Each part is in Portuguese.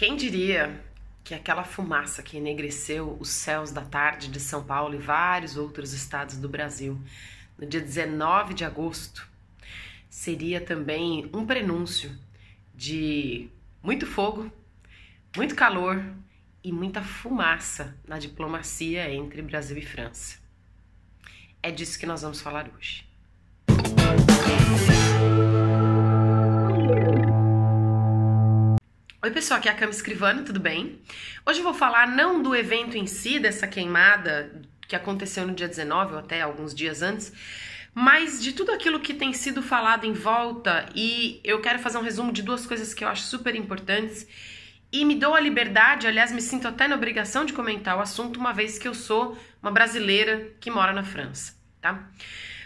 Quem diria que aquela fumaça que enegreceu os céus da tarde de São Paulo e vários outros estados do Brasil no dia 19 de agosto seria também um prenúncio de muito fogo, muito calor e muita fumaça na diplomacia entre Brasil e França. É disso que nós vamos falar hoje. Oi, pessoal, aqui é a Cama Escrivano, tudo bem? Hoje eu vou falar não do evento em si, dessa queimada que aconteceu no dia 19 ou até alguns dias antes, mas de tudo aquilo que tem sido falado em volta e eu quero fazer um resumo de duas coisas que eu acho super importantes e me dou a liberdade, aliás, me sinto até na obrigação de comentar o assunto, uma vez que eu sou uma brasileira que mora na França, tá?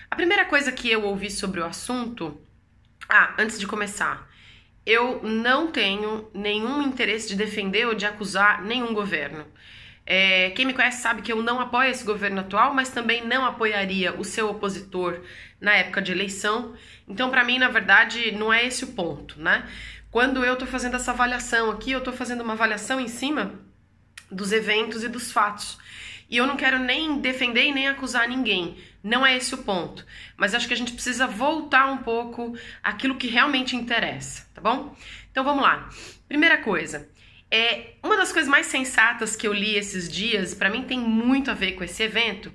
A primeira coisa que eu ouvi sobre o assunto. Ah, antes de começar eu não tenho nenhum interesse de defender ou de acusar nenhum governo. É, quem me conhece sabe que eu não apoio esse governo atual, mas também não apoiaria o seu opositor na época de eleição. Então, para mim, na verdade, não é esse o ponto, né? Quando eu estou fazendo essa avaliação aqui, eu estou fazendo uma avaliação em cima dos eventos e dos fatos. E eu não quero nem defender e nem acusar ninguém. Não é esse o ponto. Mas acho que a gente precisa voltar um pouco aquilo que realmente interessa, tá bom? Então vamos lá. Primeira coisa, é uma das coisas mais sensatas que eu li esses dias, para mim tem muito a ver com esse evento,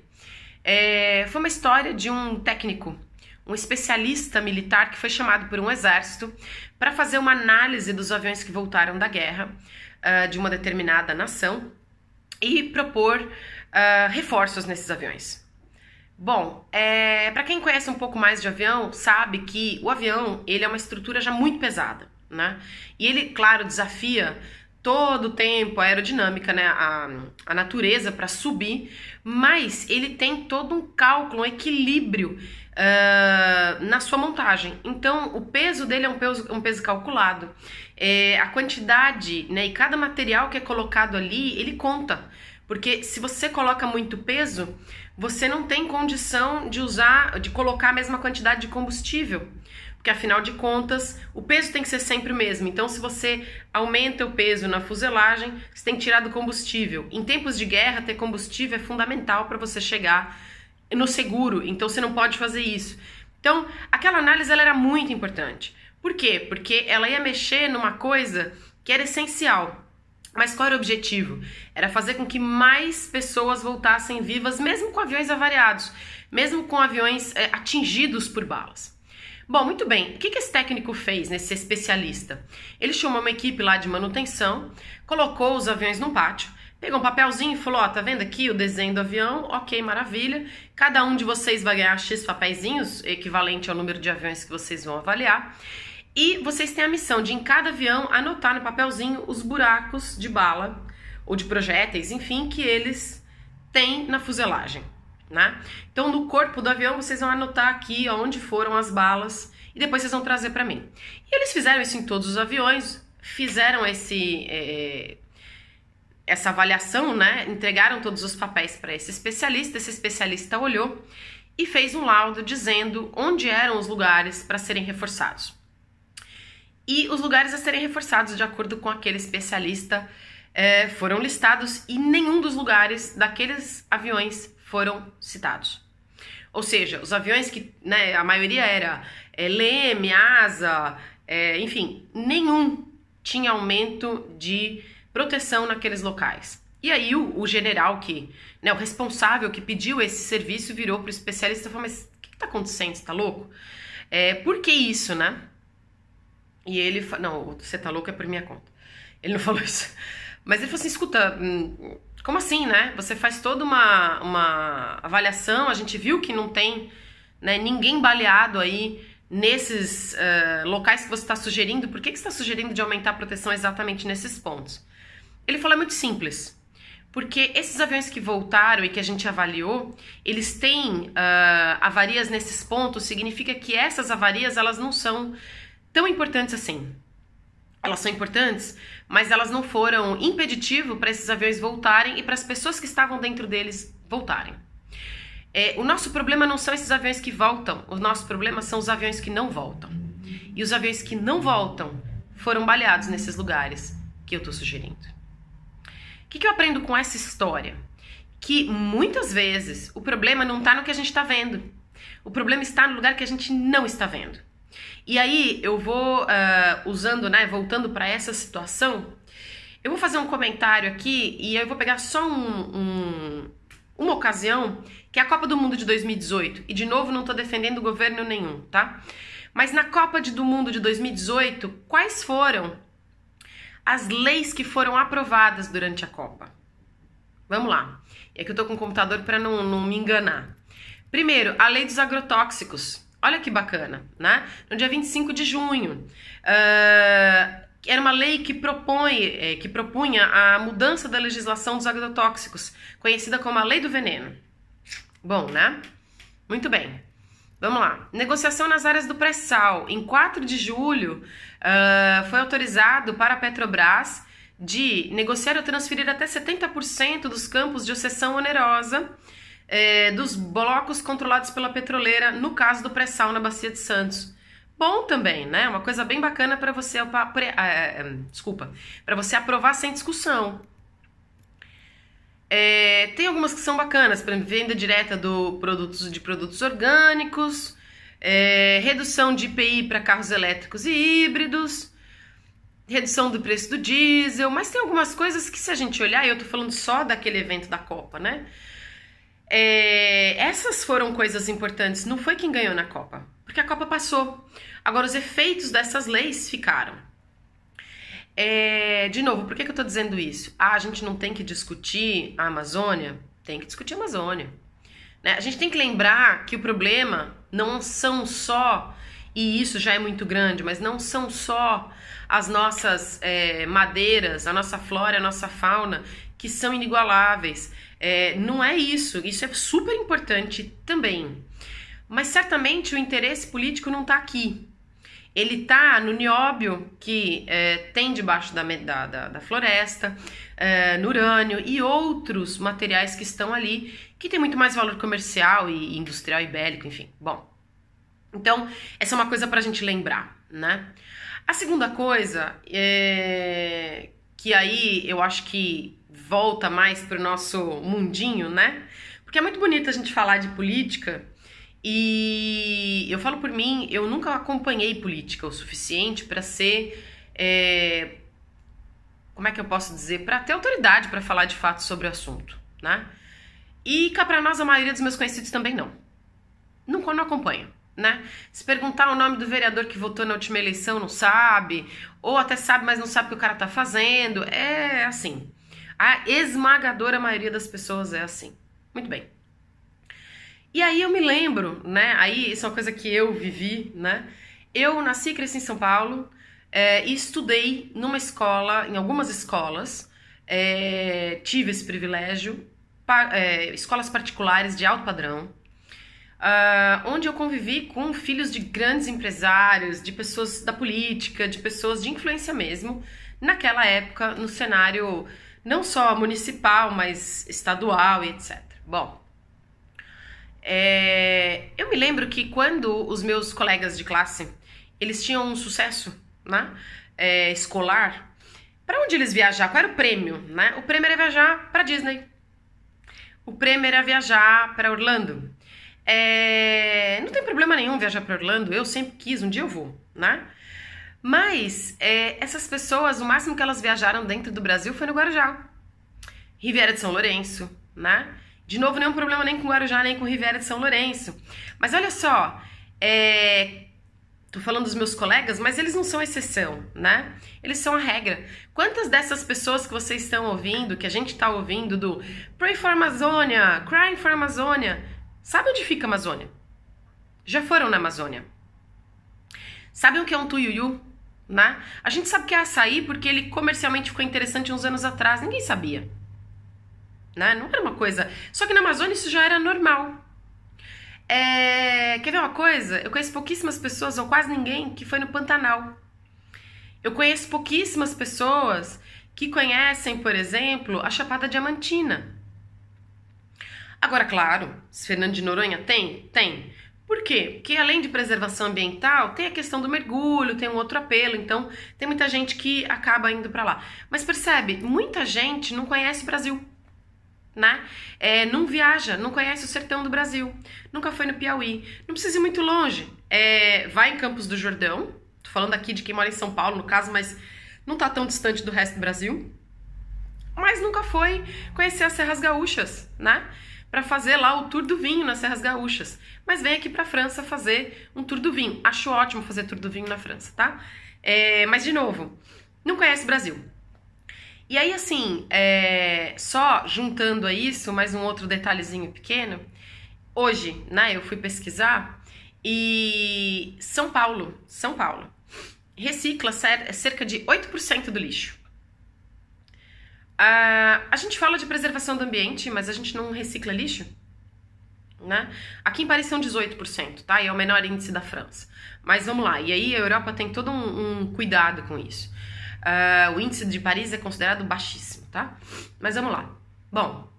é, foi uma história de um técnico, um especialista militar que foi chamado por um exército para fazer uma análise dos aviões que voltaram da guerra uh, de uma determinada nação e propor ah, reforços nesses aviões. Bom, é, para quem conhece um pouco mais de avião, sabe que o avião ele é uma estrutura já muito pesada, né? E ele, claro, desafia todo o tempo a aerodinâmica, né? A, a natureza para subir, mas ele tem todo um cálculo, um equilíbrio uh, na sua montagem. Então, o peso dele é um peso, um peso calculado. É, a quantidade, né? E cada material que é colocado ali, ele conta. Porque se você coloca muito peso, você não tem condição de usar, de colocar a mesma quantidade de combustível. Porque afinal de contas, o peso tem que ser sempre o mesmo. Então, se você aumenta o peso na fuselagem, você tem que tirar do combustível. Em tempos de guerra, ter combustível é fundamental para você chegar no seguro. Então, você não pode fazer isso. Então, aquela análise ela era muito importante. Por quê? Porque ela ia mexer numa coisa que era essencial, mas qual era o objetivo? Era fazer com que mais pessoas voltassem vivas, mesmo com aviões avariados, mesmo com aviões é, atingidos por balas. Bom, muito bem. O que esse técnico fez, nesse especialista? Ele chamou uma equipe lá de manutenção, colocou os aviões num pátio, pegou um papelzinho e falou: Ó, oh, tá vendo aqui o desenho do avião? Ok, maravilha. Cada um de vocês vai ganhar X papeizinhos, equivalente ao número de aviões que vocês vão avaliar. E vocês têm a missão de, em cada avião, anotar no papelzinho os buracos de bala ou de projéteis, enfim, que eles têm na fuselagem. Né? Então, no corpo do avião, vocês vão anotar aqui onde foram as balas e depois vocês vão trazer para mim. E eles fizeram isso em todos os aviões, fizeram esse é, essa avaliação, né? Entregaram todos os papéis para esse especialista. Esse especialista olhou e fez um laudo dizendo onde eram os lugares para serem reforçados e os lugares a serem reforçados de acordo com aquele especialista é, foram listados e nenhum dos lugares daqueles aviões foram citados. Ou seja, os aviões que né, a maioria era é, Leme, Asa, é, enfim, nenhum tinha aumento de proteção naqueles locais. E aí o, o general que, né, o responsável que pediu esse serviço virou para o especialista e falou, mas o que está acontecendo, você está louco? É, por que isso, né? E ele. Não, você tá louco é por minha conta. Ele não falou isso. Mas ele falou assim: escuta, hum, como assim, né? Você faz toda uma, uma avaliação, a gente viu que não tem né, ninguém baleado aí nesses uh, locais que você está sugerindo. Por que, que você está sugerindo de aumentar a proteção exatamente nesses pontos? Ele falou: é muito simples. Porque esses aviões que voltaram e que a gente avaliou, eles têm uh, avarias nesses pontos, significa que essas avarias elas não são tão importantes assim. Elas são importantes, mas elas não foram impeditivo para esses aviões voltarem e para as pessoas que estavam dentro deles voltarem. É, o nosso problema não são esses aviões que voltam, o nosso problema são os aviões que não voltam. E os aviões que não voltam foram baleados nesses lugares que eu estou sugerindo. O que, que eu aprendo com essa história? Que muitas vezes o problema não está no que a gente está vendo, o problema está no lugar que a gente não está vendo. E aí eu vou uh, usando, né, voltando para essa situação, eu vou fazer um comentário aqui e eu vou pegar só um, um, uma ocasião, que é a Copa do Mundo de 2018. E de novo, não estou defendendo governo nenhum, tá? Mas na Copa do Mundo de 2018, quais foram as leis que foram aprovadas durante a Copa? Vamos lá. É que eu estou com o computador para não, não me enganar. Primeiro, a lei dos agrotóxicos Olha que bacana, né? No dia 25 de junho. Uh, era uma lei que, propõe, eh, que propunha a mudança da legislação dos agrotóxicos, conhecida como a Lei do Veneno. Bom, né? Muito bem. Vamos lá. Negociação nas áreas do pré-sal. Em 4 de julho, uh, foi autorizado para a Petrobras de negociar ou transferir até 70% dos campos de ossessão onerosa é, dos blocos controlados pela petroleira, no caso do pré-sal na Bacia de Santos. Bom também, né? Uma coisa bem bacana para você, é, é, pra, desculpa, para você aprovar sem discussão. É, tem algumas que são bacanas, para venda direta do produtos de produtos orgânicos, é, redução de IPI para carros elétricos e híbridos redução do preço do diesel, mas tem algumas coisas que se a gente olhar, eu tô falando só daquele evento da Copa, né? É, essas foram coisas importantes. Não foi quem ganhou na Copa, porque a Copa passou. Agora, os efeitos dessas leis ficaram. É, de novo, por que, que eu estou dizendo isso? Ah, a gente não tem que discutir a Amazônia? Tem que discutir a Amazônia. Né? A gente tem que lembrar que o problema não são só, e isso já é muito grande, mas não são só as nossas é, madeiras, a nossa flora, a nossa fauna que são inigualáveis. É, não é isso, isso é super importante também. Mas certamente o interesse político não está aqui. Ele está no nióbio que é, tem debaixo da, da, da floresta, é, no urânio e outros materiais que estão ali, que tem muito mais valor comercial e industrial e bélico, enfim. Bom, então essa é uma coisa para a gente lembrar, né? A segunda coisa é, que aí eu acho que volta mais para o nosso mundinho, né? Porque é muito bonito a gente falar de política e eu falo por mim, eu nunca acompanhei política o suficiente para ser. É, como é que eu posso dizer? Para ter autoridade para falar de fato sobre o assunto, né? E cá para nós, a maioria dos meus conhecidos também não. nunca não acompanha. Né? Se perguntar o nome do vereador que votou na última eleição, não sabe, ou até sabe, mas não sabe o que o cara tá fazendo. É assim. A esmagadora maioria das pessoas é assim. Muito bem. E aí eu me lembro, né? Aí isso é uma coisa que eu vivi, né? Eu nasci e cresci em São Paulo é, e estudei numa escola, em algumas escolas, é, tive esse privilégio, pa, é, escolas particulares de alto padrão, uh, onde eu convivi com filhos de grandes empresários, de pessoas da política, de pessoas de influência mesmo, naquela época, no cenário não só municipal, mas estadual e etc. Bom, é, eu me lembro que quando os meus colegas de classe eles tinham um sucesso né, é, escolar, para onde eles viajavam? Qual era o prêmio? Né? O prêmio era viajar para Disney. O prêmio era viajar para Orlando. É, não tem problema nenhum viajar para Orlando. Eu sempre quis, um dia eu vou, né? Mas é, essas pessoas, o máximo que elas viajaram dentro do Brasil foi no Guarujá. Riviera de São Lourenço, né? De novo, nenhum problema nem com Guarujá, nem com Riviera de São Lourenço. Mas olha só, é... tô falando dos meus colegas, mas eles não são exceção, né? Eles são a regra. Quantas dessas pessoas que vocês estão ouvindo, que a gente está ouvindo do Pray for Amazônia, Crying for Amazônia, sabe onde fica a Amazônia? Já foram na Amazônia. Sabem o que é um tuiuiu? né? A gente sabe que é açaí porque ele comercialmente ficou interessante uns anos atrás, ninguém sabia. Né? Não era uma coisa. Só que na Amazônia isso já era normal. É... Quer ver uma coisa? Eu conheço pouquíssimas pessoas, ou quase ninguém, que foi no Pantanal. Eu conheço pouquíssimas pessoas que conhecem, por exemplo, a Chapada Diamantina. Agora, claro, se Fernando de Noronha tem? Tem. Por quê? Porque além de preservação ambiental, tem a questão do mergulho, tem um outro apelo, então tem muita gente que acaba indo para lá. Mas percebe, muita gente não conhece o Brasil. Né? É, não viaja, não conhece o sertão do Brasil, nunca foi no Piauí, não precisa ir muito longe. É, vai em Campos do Jordão, tô falando aqui de quem mora em São Paulo, no caso, mas não tá tão distante do resto do Brasil. Mas nunca foi conhecer as Serras Gaúchas, né? para fazer lá o Tour do Vinho nas Serras Gaúchas, mas vem aqui para a França fazer um Tour do Vinho. Acho ótimo fazer Tour do Vinho na França, tá? É, mas, de novo, não conhece o Brasil. E aí, assim, é, só juntando a isso, mais um outro detalhezinho pequeno. Hoje, né, eu fui pesquisar e São Paulo, São Paulo, recicla cerca de 8% do lixo. Uh, a gente fala de preservação do ambiente, mas a gente não recicla lixo? Né? Aqui em Paris são 18%, tá? E é o menor índice da França. Mas vamos lá, e aí a Europa tem todo um, um cuidado com isso. Uh, o índice de Paris é considerado baixíssimo, tá? Mas vamos lá. Bom,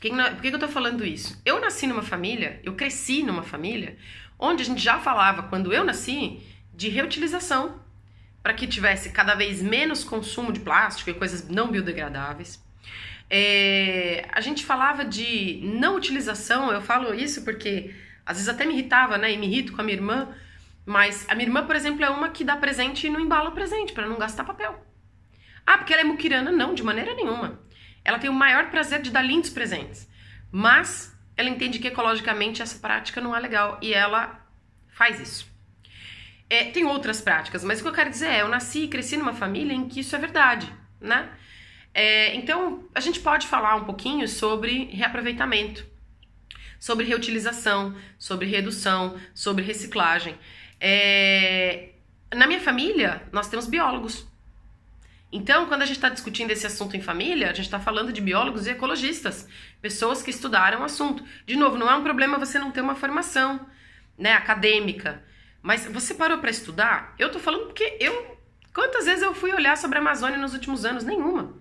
quem, por que eu tô falando isso? Eu nasci numa família, eu cresci numa família, onde a gente já falava, quando eu nasci, de reutilização para que tivesse cada vez menos consumo de plástico e coisas não biodegradáveis. É, a gente falava de não utilização, eu falo isso porque às vezes até me irritava, né? E me irrito com a minha irmã, mas a minha irmã, por exemplo, é uma que dá presente e não embala o presente para não gastar papel. Ah, porque ela é muquirana? Não, de maneira nenhuma. Ela tem o maior prazer de dar lindos presentes, mas ela entende que ecologicamente essa prática não é legal e ela faz isso. É, tem outras práticas, mas o que eu quero dizer é, eu nasci e cresci numa família em que isso é verdade, né? É, então, a gente pode falar um pouquinho sobre reaproveitamento, sobre reutilização, sobre redução, sobre reciclagem. É, na minha família, nós temos biólogos. Então, quando a gente está discutindo esse assunto em família, a gente está falando de biólogos e ecologistas, pessoas que estudaram o assunto. De novo, não é um problema você não ter uma formação né, acadêmica, mas você parou para estudar? Eu tô falando porque eu. Quantas vezes eu fui olhar sobre a Amazônia nos últimos anos? Nenhuma.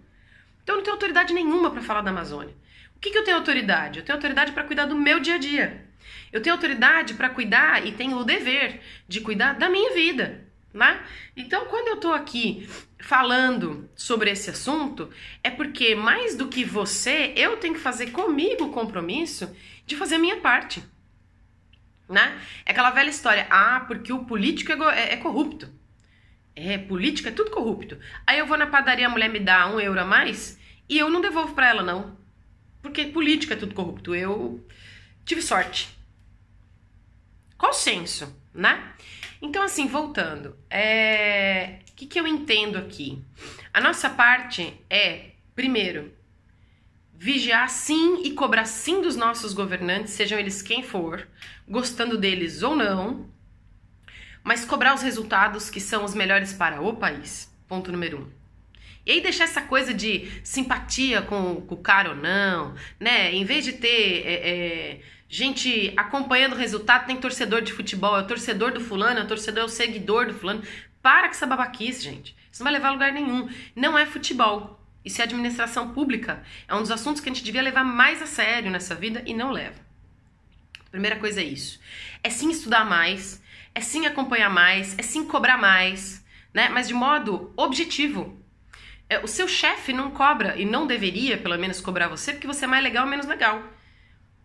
Então eu não tenho autoridade nenhuma para falar da Amazônia. O que, que eu tenho autoridade? Eu tenho autoridade para cuidar do meu dia a dia. Eu tenho autoridade para cuidar e tenho o dever de cuidar da minha vida, né? Então, quando eu estou aqui falando sobre esse assunto, é porque mais do que você, eu tenho que fazer comigo o compromisso de fazer a minha parte né? É aquela velha história, ah, porque o político é, é, é corrupto. É, política é tudo corrupto. Aí eu vou na padaria, a mulher me dá um euro a mais e eu não devolvo para ela, não. Porque política é tudo corrupto. Eu tive sorte. Qual senso, né? Então, assim, voltando, é... o que, que eu entendo aqui? A nossa parte é, primeiro, vigiar sim e cobrar sim dos nossos governantes, sejam eles quem for, gostando deles ou não, mas cobrar os resultados que são os melhores para o país. Ponto número um. E aí deixar essa coisa de simpatia com, com o cara ou não, né? Em vez de ter é, é, gente acompanhando o resultado, tem torcedor de futebol, é o torcedor do fulano, é o torcedor, é o seguidor do fulano. Para com essa babaquice, gente. Isso não vai levar a lugar nenhum. Não é futebol. E se a administração pública é um dos assuntos que a gente devia levar mais a sério nessa vida e não leva. A primeira coisa é isso. É sim estudar mais, é sim acompanhar mais, é sim cobrar mais, né? Mas de modo objetivo. É, o seu chefe não cobra e não deveria, pelo menos, cobrar você porque você é mais legal ou menos legal.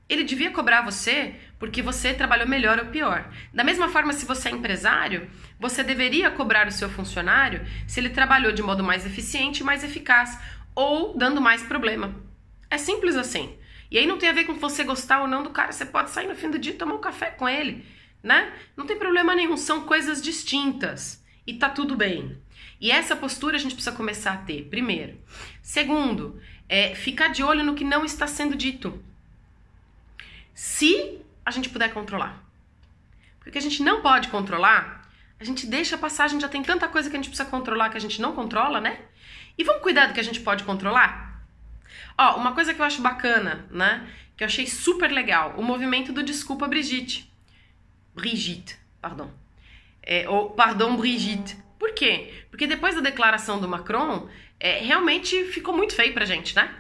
Ele devia cobrar você porque você trabalhou melhor ou pior. Da mesma forma, se você é empresário, você deveria cobrar o seu funcionário se ele trabalhou de modo mais eficiente e mais eficaz ou dando mais problema. É simples assim. E aí não tem a ver com você gostar ou não do cara, você pode sair no fim do dia e tomar um café com ele, né? Não tem problema nenhum, são coisas distintas e tá tudo bem. E essa postura a gente precisa começar a ter, primeiro. Segundo, é ficar de olho no que não está sendo dito. Se a gente puder controlar. Porque a gente não pode controlar, a gente deixa passar, a gente já tem tanta coisa que a gente precisa controlar que a gente não controla, né? E vamos cuidar do que a gente pode controlar? Ó, uma coisa que eu acho bacana, né? Que eu achei super legal, o movimento do Desculpa Brigitte. Brigitte, perdão. É, ou Pardon Brigitte. Por quê? Porque depois da declaração do Macron, é, realmente ficou muito feio pra gente, né?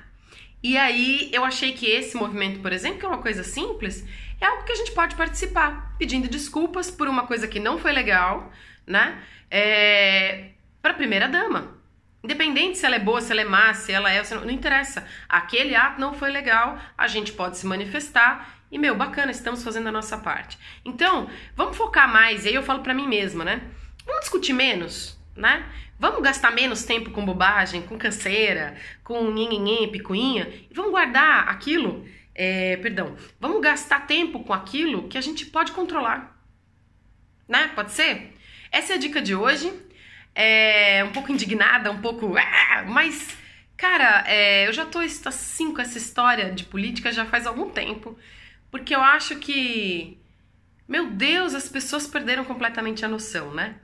E aí eu achei que esse movimento, por exemplo, que é uma coisa simples, é algo que a gente pode participar, pedindo desculpas por uma coisa que não foi legal, né? É, para a primeira dama. Independente se ela é boa, se ela é má, se ela é, não, não interessa. Aquele ato não foi legal, a gente pode se manifestar e, meu, bacana, estamos fazendo a nossa parte. Então, vamos focar mais, e aí eu falo para mim mesma, né? Vamos discutir menos, né? Vamos gastar menos tempo com bobagem, com canseira, com nhenhenhen, picuinha, e vamos guardar aquilo, é, perdão, vamos gastar tempo com aquilo que a gente pode controlar. Né? Pode ser? Essa é a dica de hoje. É um pouco indignada, um pouco. Ah!", mas, cara, é, eu já tô assim com essa história de política já faz algum tempo. Porque eu acho que meu Deus, as pessoas perderam completamente a noção, né?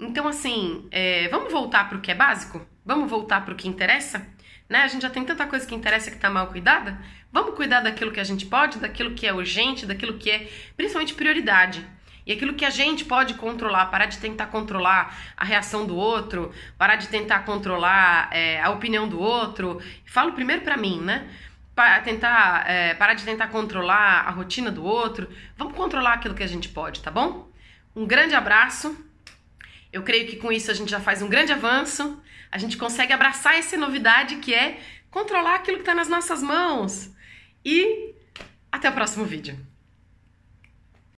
Então, assim, é, vamos voltar para o que é básico? Vamos voltar para o que interessa? Né? A gente já tem tanta coisa que interessa que está mal cuidada. Vamos cuidar daquilo que a gente pode, daquilo que é urgente, daquilo que é principalmente prioridade. E aquilo que a gente pode controlar, parar de tentar controlar a reação do outro, parar de tentar controlar é, a opinião do outro. Falo primeiro para mim, né? para tentar é, parar de tentar controlar a rotina do outro. Vamos controlar aquilo que a gente pode, tá bom? Um grande abraço. Eu creio que com isso a gente já faz um grande avanço. A gente consegue abraçar essa novidade que é controlar aquilo que está nas nossas mãos. E até o próximo vídeo.